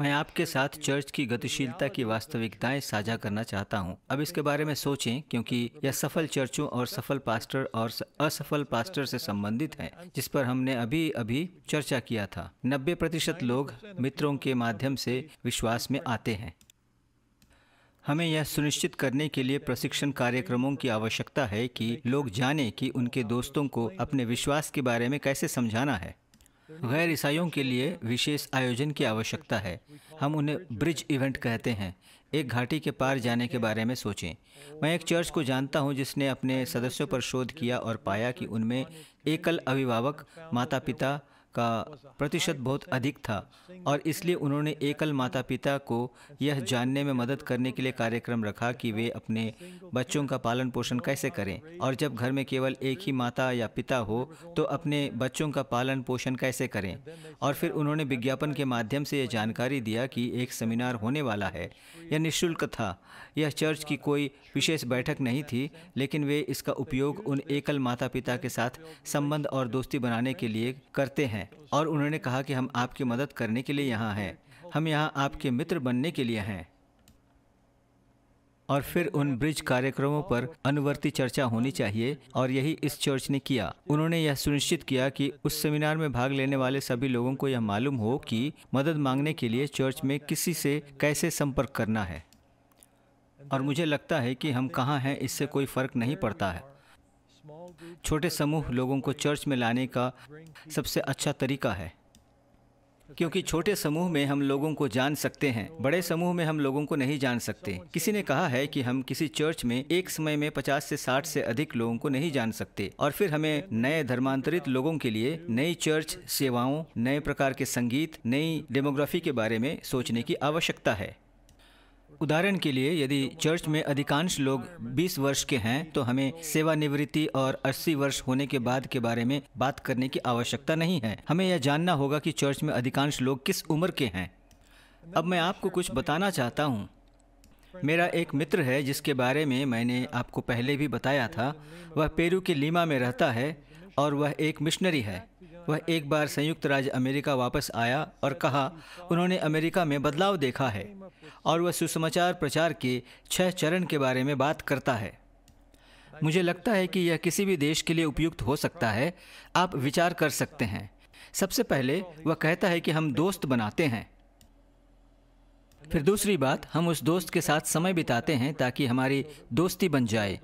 मैं आपके साथ चर्च की गतिशीलता की वास्तविकताएं साझा करना चाहता हूं। अब इसके बारे में सोचें क्योंकि यह सफल चर्चों और सफल पास्टर और असफल पास्टर से संबंधित है जिस पर हमने अभी अभी चर्चा किया था 90 प्रतिशत लोग मित्रों के माध्यम से विश्वास में आते हैं हमें यह सुनिश्चित करने के लिए प्रशिक्षण कार्यक्रमों की आवश्यकता है कि लोग जानें कि उनके दोस्तों को अपने विश्वास के बारे में कैसे समझाना है गैर ईसाइयों के लिए विशेष आयोजन की आवश्यकता है हम उन्हें ब्रिज इवेंट कहते हैं एक घाटी के पार जाने के बारे में सोचें मैं एक चर्च को जानता हूं जिसने अपने सदस्यों पर शोध किया और पाया कि उनमें एकल अभिभावक माता पिता का प्रतिशत बहुत अधिक था और इसलिए उन्होंने एकल माता पिता को यह जानने में मदद करने के लिए कार्यक्रम रखा कि वे अपने बच्चों का पालन पोषण कैसे करें और जब घर में केवल एक ही माता या पिता हो तो अपने बच्चों का पालन पोषण कैसे करें और फिर उन्होंने विज्ञापन के माध्यम से यह जानकारी दिया कि एक सेमिनार होने वाला है यह निःशुल्क था यह चर्च की कोई विशेष बैठक नहीं थी लेकिन वे इसका उपयोग उन एकल माता पिता के साथ संबंध और दोस्ती बनाने के लिए करते हैं और उन्होंने कहा कि हम आपकी मदद करने के लिए यहाँ हैं हम यहाँ आपके मित्र बनने के लिए हैं और फिर उन ब्रिज कार्यक्रमों पर अनुवर्ती चर्चा होनी चाहिए और यही इस चर्च ने किया उन्होंने यह सुनिश्चित किया कि उस सेमिनार में भाग लेने वाले सभी लोगों को यह मालूम हो कि मदद मांगने के लिए चर्च में किसी से कैसे संपर्क करना है और मुझे लगता है कि हम कहाँ हैं इससे कोई फर्क नहीं पड़ता है छोटे समूह लोगों को चर्च में लाने का सबसे अच्छा तरीका है क्योंकि छोटे समूह में हम लोगों को जान सकते हैं बड़े समूह में हम लोगों को नहीं जान सकते किसी ने कहा है कि हम किसी चर्च में एक समय में 50 से 60 से अधिक लोगों को नहीं जान सकते और फिर हमें नए धर्मांतरित लोगों के लिए नई चर्च सेवाओं नए प्रकार के संगीत नई डेमोग्राफी के बारे में सोचने की आवश्यकता है उदाहरण के लिए यदि चर्च में अधिकांश लोग 20 वर्ष के हैं तो हमें सेवानिवृत्ति और 80 वर्ष होने के बाद के बारे में बात करने की आवश्यकता नहीं है हमें यह जानना होगा कि चर्च में अधिकांश लोग किस उम्र के हैं अब मैं आपको कुछ बताना चाहता हूँ मेरा एक मित्र है जिसके बारे में मैंने आपको पहले भी बताया था वह पेरू के लीमा में रहता है और वह एक मिशनरी है वह एक बार संयुक्त राज्य अमेरिका वापस आया और कहा उन्होंने अमेरिका में बदलाव देखा है और वह सुसमाचार प्रचार के छह चरण के बारे में बात करता है मुझे लगता है कि यह किसी भी देश के लिए उपयुक्त हो सकता है आप विचार कर सकते हैं सबसे पहले वह कहता है कि हम दोस्त बनाते हैं फिर दूसरी बात हम उस दोस्त के साथ समय बिताते हैं ताकि हमारी दोस्ती बन जाए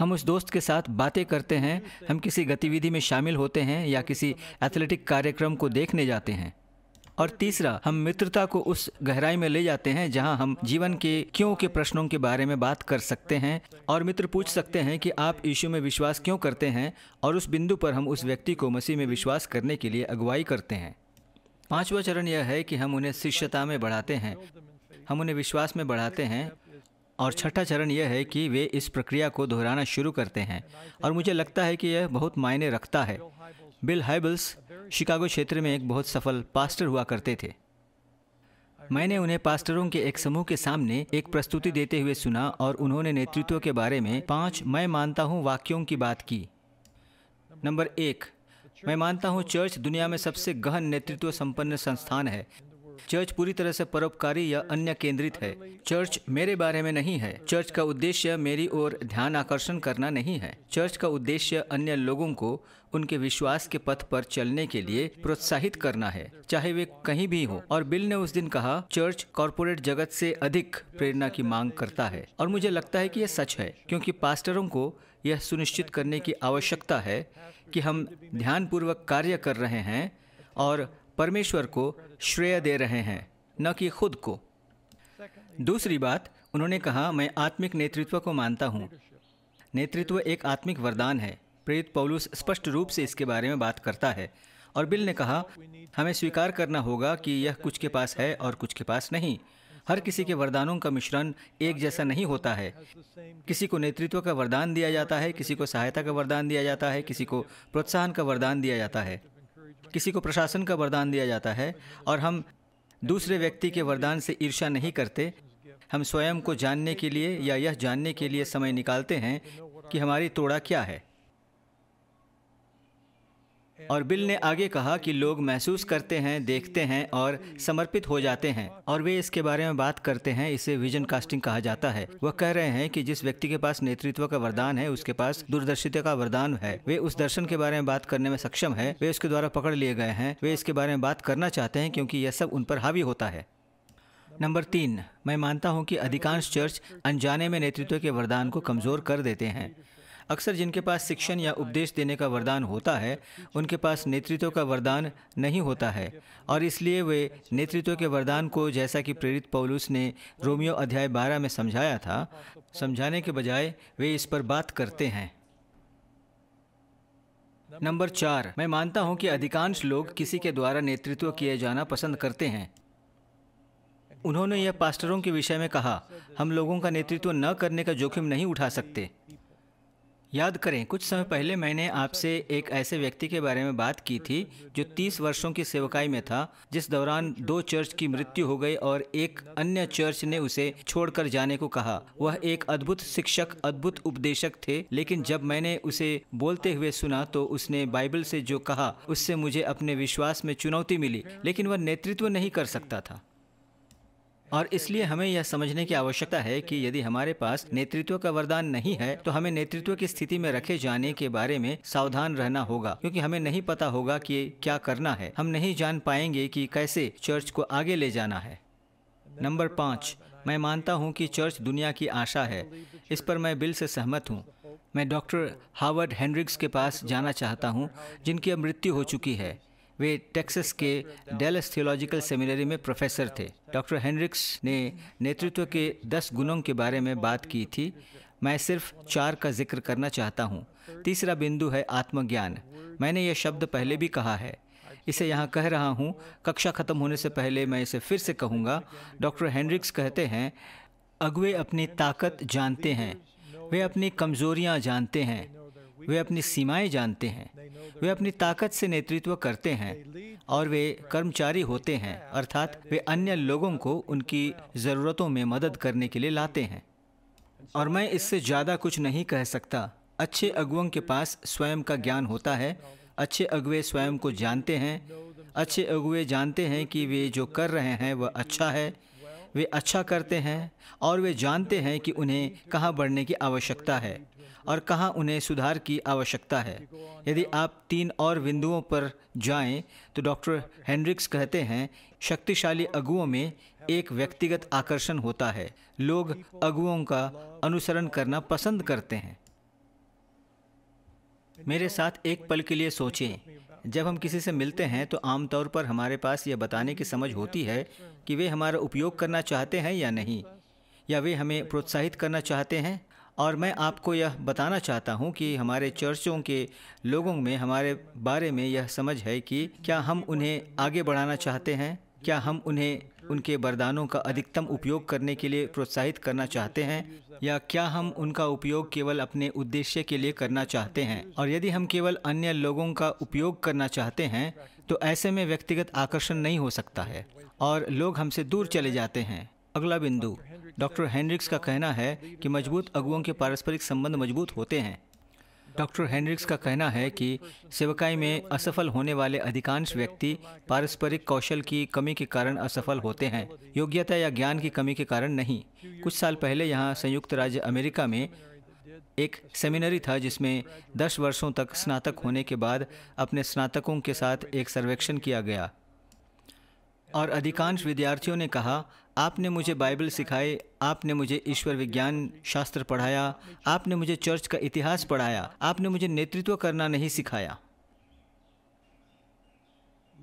हम उस दोस्त के साथ बातें करते हैं हम किसी गतिविधि में शामिल होते हैं या किसी एथलेटिक कार्यक्रम को देखने जाते हैं और तीसरा हम मित्रता को उस गहराई में ले जाते हैं जहां हम जीवन के क्यों के प्रश्नों के बारे में बात कर सकते हैं और मित्र पूछ सकते हैं कि आप यीशु में विश्वास क्यों करते हैं और उस बिंदु पर हम उस व्यक्ति को मसीह में विश्वास करने के लिए अगुवाई करते हैं पांचवा चरण यह है कि हम उन्हें शिष्यता में बढ़ाते हैं हम उन्हें विश्वास में बढ़ाते हैं और छठा चरण यह है कि वे इस प्रक्रिया को दोहराना शुरू करते हैं और मुझे लगता है कि यह बहुत मायने रखता है बिल हाइबल्स शिकागो क्षेत्र में एक बहुत सफल पास्टर हुआ करते थे मैंने उन्हें पास्टरों के एक समूह के सामने एक प्रस्तुति देते हुए सुना और उन्होंने नेतृत्व के बारे में पांच मैं मानता हूँ वाक्यों की बात की नंबर एक मैं मानता हूँ चर्च दुनिया में सबसे गहन नेतृत्व संपन्न संस्थान है चर्च पूरी तरह से परोपकारी या अन्य केंद्रित है चर्च मेरे बारे में नहीं है चर्च का उद्देश्य मेरी ओर ध्यान आकर्षण करना नहीं है चर्च का उद्देश्य अन्य लोगों को उनके विश्वास के पथ पर चलने के लिए प्रोत्साहित करना है चाहे वे कहीं भी हो और बिल ने उस दिन कहा चर्च कॉरपोरेट जगत से अधिक प्रेरणा की मांग करता है और मुझे लगता है कि यह सच है क्योंकि पास्टरों को यह सुनिश्चित करने की आवश्यकता है कि हम ध्यानपूर्वक कार्य कर रहे हैं और परमेश्वर को श्रेय दे रहे हैं न कि खुद को दूसरी बात उन्होंने कहा मैं आत्मिक नेतृत्व को मानता हूँ नेतृत्व एक आत्मिक वरदान है प्रेरित पौलुस स्पष्ट रूप से इसके बारे में बात करता है और बिल ने कहा हमें स्वीकार करना होगा कि यह कुछ के पास है और कुछ के पास नहीं हर किसी के वरदानों का मिश्रण एक जैसा नहीं होता है किसी को नेतृत्व का वरदान दिया जाता है किसी को सहायता का वरदान दिया जाता है किसी को प्रोत्साहन का वरदान दिया जाता है किसी को प्रशासन का वरदान दिया जाता है और हम दूसरे व्यक्ति के वरदान से ईर्ष्या नहीं करते हम स्वयं को जानने के लिए या यह जानने के लिए समय निकालते हैं कि हमारी तोड़ा क्या है और बिल ने आगे कहा कि लोग महसूस करते हैं देखते हैं और समर्पित हो जाते हैं और वे इसके बारे में बात करते हैं इसे विजन कास्टिंग कहा जाता है वह कह रहे हैं कि जिस व्यक्ति के पास नेतृत्व का वरदान है उसके पास दूरदर्शिता का वरदान है वे उस दर्शन के बारे में बात करने में सक्षम है वे उसके द्वारा पकड़ लिए गए हैं वे इसके बारे में बात करना चाहते हैं क्योंकि यह सब उन पर हावी होता है नंबर तीन मैं मानता हूं कि अधिकांश चर्च अनजाने में नेतृत्व के वरदान को कमज़ोर कर देते हैं अक्सर जिनके पास शिक्षण या उपदेश देने का वरदान होता है उनके पास नेतृत्व का वरदान नहीं होता है और इसलिए वे नेतृत्व के वरदान को जैसा कि प्रेरित पौलुस ने रोमियो अध्याय बारह में समझाया था समझाने के बजाय वे इस पर बात करते हैं नंबर चार मैं मानता हूं कि अधिकांश लोग किसी के द्वारा नेतृत्व किए जाना पसंद करते हैं उन्होंने यह पास्टरों के विषय में कहा हम लोगों का नेतृत्व न करने का जोखिम नहीं उठा सकते याद करें कुछ समय पहले मैंने आपसे एक ऐसे व्यक्ति के बारे में बात की थी जो 30 वर्षों की सेवकाई में था जिस दौरान दो चर्च की मृत्यु हो गई और एक अन्य चर्च ने उसे छोड़कर जाने को कहा वह एक अद्भुत शिक्षक अद्भुत उपदेशक थे लेकिन जब मैंने उसे बोलते हुए सुना तो उसने बाइबल से जो कहा उससे मुझे अपने विश्वास में चुनौती मिली लेकिन वह नेतृत्व नहीं कर सकता था और इसलिए हमें यह समझने की आवश्यकता है कि यदि हमारे पास नेतृत्व का वरदान नहीं है तो हमें नेतृत्व की स्थिति में रखे जाने के बारे में सावधान रहना होगा क्योंकि हमें नहीं पता होगा कि क्या करना है हम नहीं जान पाएंगे कि कैसे चर्च को आगे ले जाना है नंबर पाँच मैं मानता हूँ कि चर्च दुनिया की आशा है इस पर मैं बिल से सहमत हूँ मैं डॉक्टर हावर्ड हेनरिक्स के पास जाना चाहता हूँ जिनकी अब मृत्यु हो चुकी है वे टेक्सस के डेलस थियोलॉजिकल सेमिनरी में प्रोफेसर थे डॉक्टर हेनरिक्स ने नेतृत्व के दस गुणों के बारे में बात की थी मैं सिर्फ चार का जिक्र करना चाहता हूँ तीसरा बिंदु है आत्मज्ञान मैंने यह शब्द पहले भी कहा है इसे यहाँ कह रहा हूँ कक्षा ख़त्म होने से पहले मैं इसे फिर से कहूँगा डॉक्टर हेनरिक्स कहते हैं अगवे अपनी ताकत जानते हैं वे अपनी कमज़ोरियाँ जानते हैं वे अपनी सीमाएं जानते हैं वे अपनी ताकत से नेतृत्व करते हैं और वे कर्मचारी होते हैं अर्थात वे अन्य लोगों को उनकी ज़रूरतों में मदद करने के लिए लाते हैं और मैं इससे ज़्यादा कुछ नहीं कह सकता अच्छे अगुओं के पास स्वयं का ज्ञान होता है अच्छे अगुए स्वयं को जानते हैं अच्छे अगुए जानते हैं कि वे जो कर रहे हैं वह अच्छा है वे अच्छा करते हैं और वे जानते हैं कि उन्हें कहाँ बढ़ने की आवश्यकता है और कहाँ उन्हें सुधार की आवश्यकता है यदि आप तीन और बिंदुओं पर जाएं, तो डॉक्टर हेनरिक्स कहते हैं शक्तिशाली अगुओं में एक व्यक्तिगत आकर्षण होता है लोग अगुओं का अनुसरण करना पसंद करते हैं मेरे साथ एक पल के लिए सोचें जब हम किसी से मिलते हैं तो आमतौर पर हमारे पास यह बताने की समझ होती है कि वे हमारा उपयोग करना चाहते हैं या नहीं या वे हमें प्रोत्साहित करना चाहते हैं और मैं आपको यह बताना चाहता हूं कि हमारे चर्चों के लोगों में हमारे बारे में यह समझ है कि क्या हम उन्हें आगे बढ़ाना चाहते हैं क्या हम उन्हें उनके बरदानों का अधिकतम उपयोग करने के लिए प्रोत्साहित करना चाहते हैं या क्या हम उनका उपयोग केवल अपने उद्देश्य के लिए करना चाहते हैं और यदि हम केवल अन्य लोगों का उपयोग करना चाहते हैं तो ऐसे में व्यक्तिगत आकर्षण नहीं हो सकता है और लोग हमसे दूर चले जाते हैं अगला बिंदु डॉक्टर हेनरिक्स का कहना है कि मजबूत अगुओं के पारस्परिक संबंध मजबूत होते हैं डॉक्टर हेनरिक्स का कहना है कि सेवकाई में असफल होने वाले अधिकांश व्यक्ति पारस्परिक कौशल की कमी के कारण असफल होते हैं योग्यता या ज्ञान की कमी के कारण नहीं कुछ साल पहले यहाँ संयुक्त राज्य अमेरिका में एक सेमिनरी था जिसमें 10 वर्षों तक स्नातक होने के बाद अपने स्नातकों के साथ एक सर्वेक्षण किया गया और अधिकांश विद्यार्थियों ने कहा आपने मुझे बाइबल सिखाई आपने मुझे ईश्वर विज्ञान शास्त्र पढ़ाया आपने मुझे चर्च का इतिहास पढ़ाया आपने मुझे नेतृत्व करना नहीं सिखाया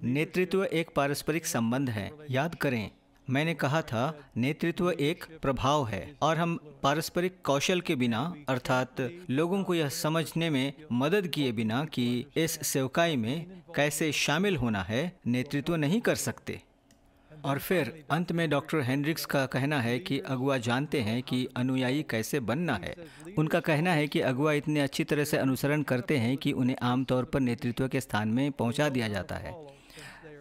नेतृत्व एक पारस्परिक संबंध है याद करें मैंने कहा था नेतृत्व एक प्रभाव है और हम पारस्परिक कौशल के बिना अर्थात लोगों को यह समझने में मदद किए बिना कि इस सेवकाई में कैसे शामिल होना है नेतृत्व नहीं कर सकते और फिर अंत में डॉक्टर हेनरिक्स का कहना है कि अगुआ जानते हैं कि अनुयायी कैसे बनना है उनका कहना है कि अगुआ इतने अच्छी तरह से अनुसरण करते हैं कि उन्हें आमतौर पर नेतृत्व के स्थान में पहुंचा दिया जाता है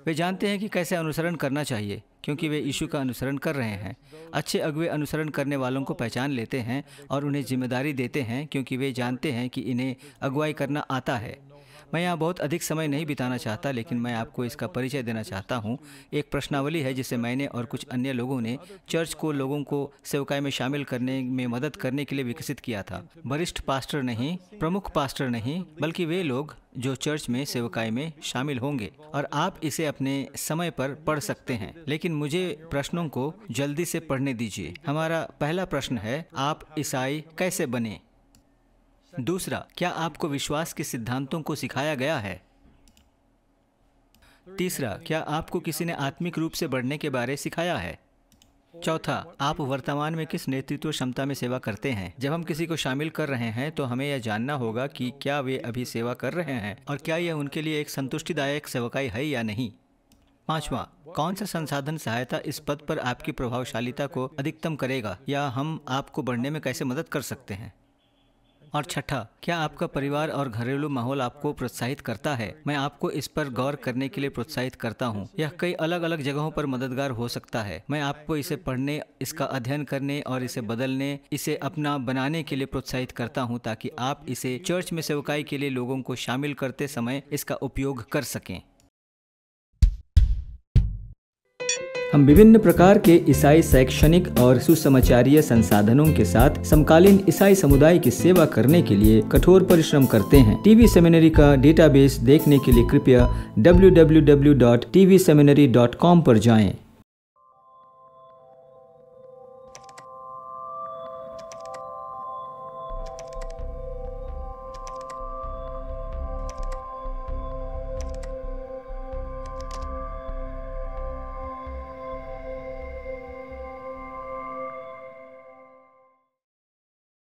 वे जानते हैं कि कैसे अनुसरण करना चाहिए क्योंकि वे इशू का अनुसरण कर रहे हैं अच्छे अगुए अनुसरण करने वालों को पहचान लेते हैं और उन्हें जिम्मेदारी देते हैं क्योंकि वे जानते हैं कि इन्हें अगुवाई करना आता है मैं यहाँ बहुत अधिक समय नहीं बिताना चाहता लेकिन मैं आपको इसका परिचय देना चाहता हूँ एक प्रश्नावली है जिसे मैंने और कुछ अन्य लोगों ने चर्च को लोगों को सेवकाई में शामिल करने में मदद करने के लिए विकसित किया था वरिष्ठ पास्टर नहीं प्रमुख पास्टर नहीं बल्कि वे लोग जो चर्च में सेवकाई में शामिल होंगे और आप इसे अपने समय पर पढ़ सकते हैं लेकिन मुझे प्रश्नों को जल्दी से पढ़ने दीजिए हमारा पहला प्रश्न है आप ईसाई कैसे बने दूसरा क्या आपको विश्वास के सिद्धांतों को सिखाया गया है तीसरा क्या आपको किसी ने आत्मिक रूप से बढ़ने के बारे सिखाया है चौथा आप वर्तमान में किस नेतृत्व क्षमता में सेवा करते हैं जब हम किसी को शामिल कर रहे हैं तो हमें यह जानना होगा कि क्या वे अभी सेवा कर रहे हैं और क्या यह उनके लिए एक संतुष्टिदायक सेवकाई है या नहीं पांचवा कौन सा संसाधन सहायता इस पद पर आपकी प्रभावशालीता को अधिकतम करेगा या हम आपको बढ़ने में कैसे मदद कर सकते हैं और छठा क्या आपका परिवार और घरेलू माहौल आपको प्रोत्साहित करता है मैं आपको इस पर गौर करने के लिए प्रोत्साहित करता हूँ यह कई अलग अलग जगहों पर मददगार हो सकता है मैं आपको इसे पढ़ने इसका अध्ययन करने और इसे बदलने इसे अपना बनाने के लिए प्रोत्साहित करता हूँ ताकि आप इसे चर्च में सेवकाई के लिए लोगों को शामिल करते समय इसका उपयोग कर सकें हम विभिन्न प्रकार के ईसाई शैक्षणिक और सुसमाचारीय संसाधनों के साथ समकालीन ईसाई समुदाय की सेवा करने के लिए कठोर परिश्रम करते हैं टीवी सेमिनरी का डेटाबेस देखने के लिए कृपया www.tvseminary.com पर जाएं।